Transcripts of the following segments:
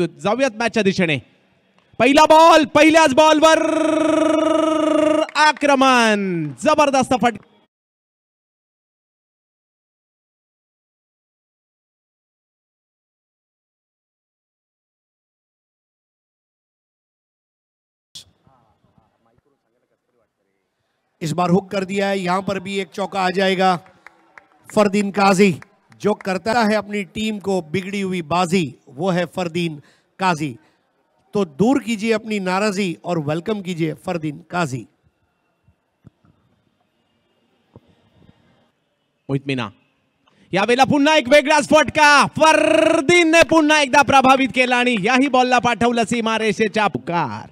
match मॅचच्या दिशेने पहिला ball पहिल्याच वर आक्रमण जबरदस्त फट इस बार हुक कर दिया है यहां पर भी एक चौका आ जाएगा फरदीन काजी जो करता है अपनी टीम को बिगड़ी हुई बाजी वो है फरदीन काजी तो दूर कीजिए अपनी नाराजी और वेलकम कीजिए फरदीन काजी मोहित मीना वेला पुन्हा एक का फरदीन ने पुनः एकदा प्रभावित केला आणि याही बॉलला मारे से चापकार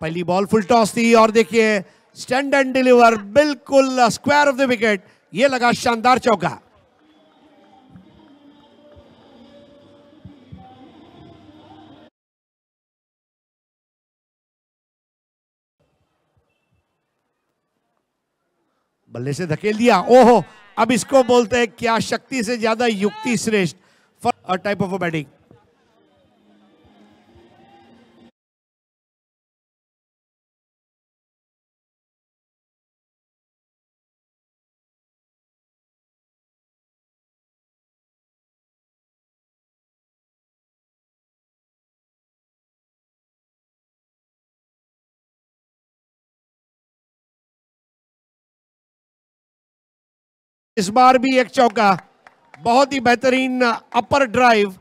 पहली बॉल फुल टॉस थी और देखिए स्टैंड एंड डिलीवर बिल्कुल स्क्वायर ऑफ द विकेट ये लगा शानदार चौका बल्ले से धकेल दिया ओहो अब इसको बोलते हैं क्या शक्ति से ज्यादा युक्ति श्रेष्ठ फॉर टाइप ऑफ बैटिंग इस बार भी एक चौका बहुत ही बेहतरीन अपर ड्राइव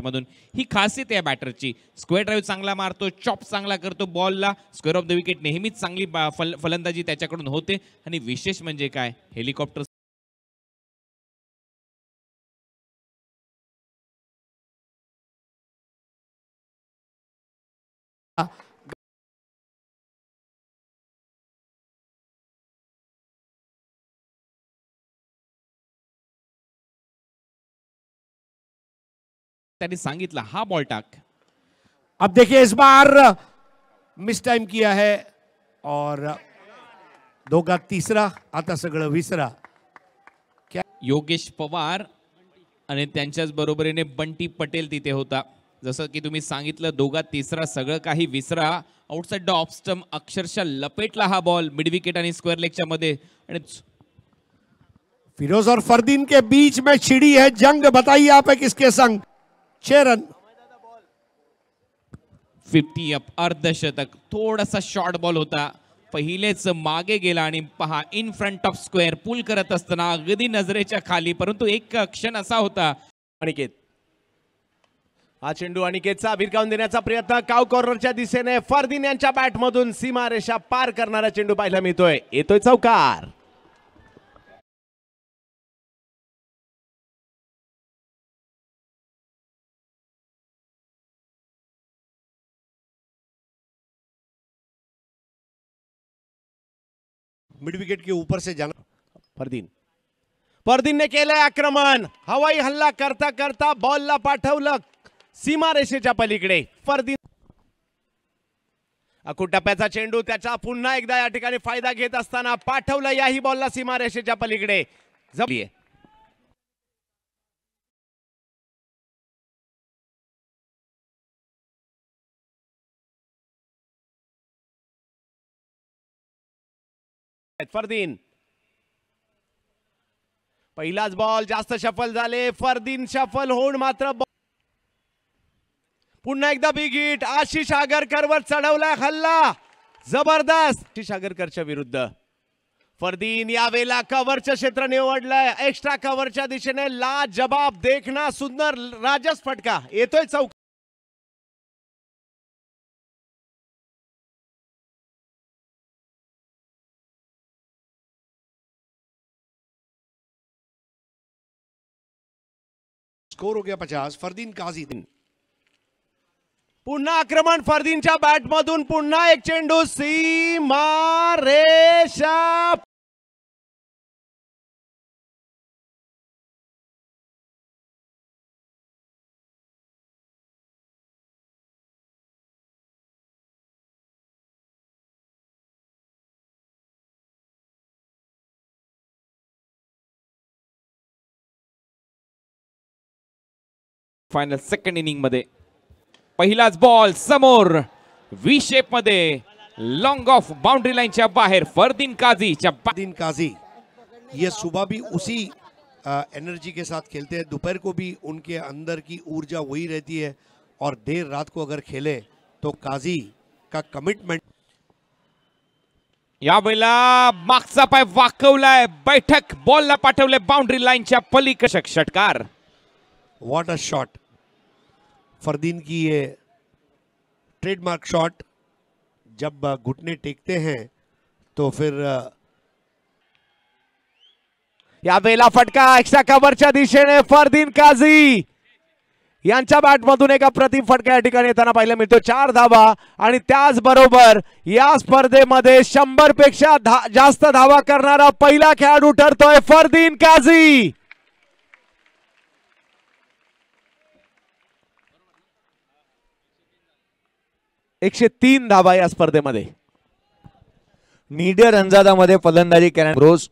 मधून ही खासियत आहे बॅटरची स्क्वेअर ड्राईव्ह चांगला मारतो चॉप चांगला करतो बॉलला स्क्वेअर ऑफ द विकेट नेहमीच चांगली फलंदाजी त्याच्याकडून होते आणि विशेष म्हणजे काय हेलिकॉप्टर त्यांनी हा बॉल टाक अब देखिए इस बार मिस टाइम किया है और दोघा तिसरा आता सगळं विसरा क्या योगेश पवार आणि बरोबरीने बंटी पटेल तिथे होता जसं की तुम्ही सांगितलं दोघा तिसरा सगळं काही विसरा आउटसाइड द ऑफस्टम अक्षरशः लपेटला हा बॉल मिड विकेट आणि स्क्वेअर लेगच्या फिरोज और फरदीन के बीच में छिड़ी है जंग बताइए आप है किसके संग चरण फिफ्टी अप अर्धशतक थोडासा शॉर्ट बॉल होता पहिलेच मागे गेला आणि पहा in front of square pull करत असताना अगदी नजरेच्या खाली परंतु एक क्षण असा होता अनिकेत हा चेंडू अनिकेतचा अभिरकावून देण्याचा प्रयत्न काव कॉर्नरच्या दिशेने फर्दिन यांच्या बॅटमधून सीमारेषा पार करणारा चेंडू पाहायला मिळतोय येतोय चौकार मिड विकेट के ऊपर से जाना परदीन परदीन ने केलंय आक्रमण हवाई हल्ला करता करता बॉल ला पाठवलं सीमारेषेच्या पलीकडे परदीन अखूट टप्प्याचा चेंडू त्याचा पुन्हा एकदा या ठिकाणी फायदा घेत असताना पाठवलं याही बॉलला सीमारेषेच्या पलीकडे जपलीये फरदीन पहिलाच बॉल जास्त शफल झाले फरदीन शफल होऊन मात्र पुन्हा एकदा बिग हिट आशिष आगरकरवर चढवला हल्ला जबरदस्त आशिष आगरकरच्या विरुद्ध फरदीन यावेळेला कव्हरचं क्षेत्र निवडलंय एक्स्ट्रा कव्हरच्या दिशेने ला जबाब देखना सुंदर राजस फटका येतोय चौका स्कोर हो गया पचास फरदीन काजी पुन्हा आक्रमण फरदीनच्या बॅटमधून पुन्हा एक चेंडू सी रेषा फायनल सेकंड इनिंग मध्ये पहिलाच बॉल समोर वी मध्ये लॉंग ऑफ बाउंड्री च्या बाहेर फरदीन काझी फरदीन काझी ये सुबह भी उसी एनर्जी के साथ खेलते हैं दोपहर को भी उनके अंदर की ऊर्जा वही रहती है और देर रात को अगर खेले तो काजी का कमिटमेंट या वेळेला मागचा पाय वाकवलाय बैठक बॉलला पाठवले बाउंड्री लाईनच्या पलीकडे षटकार वॉट अ शॉट फरदीन की ये ट्रेडमार्क शॉट जब घुटने टेकते हैं तो फिर या बेला फटका एक्स्ट्रा कवरच्या दिशेने फरदीन काझी यांच्या बॅटमधून एका प्रतिम फटका या ठिकाणी येताना पाहिला मिळतो चार धावा आणि त्याचबरोबर या स्पर्धेमध्ये शंभर पेक्षा धा, जास्त धावा करणारा पहिला खेळाडू ठरतोय फरदीन काझी एकशे तीन धाबा या स्पर्धेमध्ये निडर अंजादामध्ये फलंदाजी करण रोज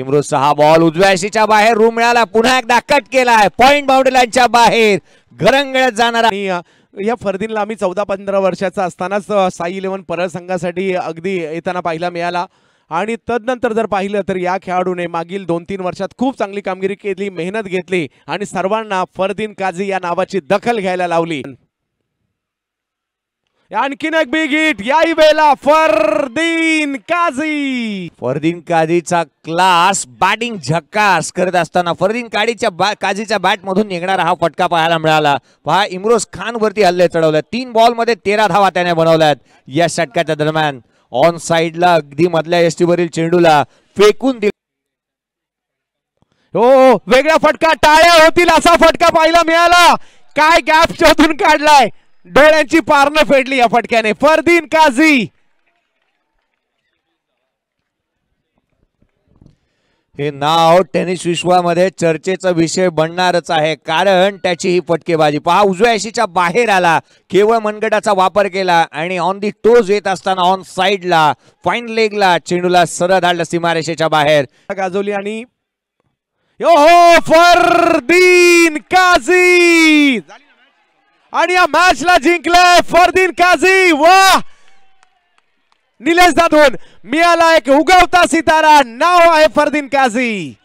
इमरोज सहा बॉल उजव्याशीच्या बाहेर रूम मिळाला पुन्हा एकदा कट केला आहे पॉईंट बाउंड्रीलाईनच्या बाहेर घरंगळत जाणार आणि या फरदीनला आम्ही चौदा पंधरा वर्षाचा असतानाच साई इलेव्हन परळ संघासाठी अगदी येताना पाहायला मिळाला आणि तदनंतर जर पाहिलं तर या खेळाडूने मागील दोन तीन वर्षात खूप चांगली कामगिरी केली मेहनत घेतली आणि सर्वांना फरदीन काझी या नावाची दखल घ्यायला लावली आणखीन एक बिग हिट याही वेळेला फरदीन काझी फरदीन काझीचा क्लास बॅटिंग झकास करत असताना फरदीन काडीच्या काझीच्या बॅटमधून निघणारा हा फटका पाहायला मिळाला पहा इम्रोज खान वरती हल्ले चढवले तीन मध्ये तेरा धावा त्याने बनवल्यात या षटकाच्या दरम्यान ऑन साइडला अगदी मधल्या एस वरील चेंडूला फेकून दिला हो, हो वेगळा फटका टाळ्या होतील असा फटका पाहायला मिळाला काय गॅप शोधून काढलाय डोळ्यांची पारण फेडली या फटक्याने फरदीन काझी हे नाव टेनिस विश्वामध्ये चर्चेचा विषय बनणारच आहे कारण त्याची ही फटकेबाजी पहा उजव्या ऐशीच्या बाहेर आला केवळ मनगटाचा वापर केला आणि ऑन दी टोज येत असताना ऑन साइडला फाईन लेगला चेंडूला सरळ धाडलं सीमारेषेच्या बाहेर गाजवली आणि हो फरदीन काझी आणि या मॅचला जिंकलंय फरदीन काझी वा निलेश दादोन मियाला एक उगवता सितारा नाव आहे फरदीन काझी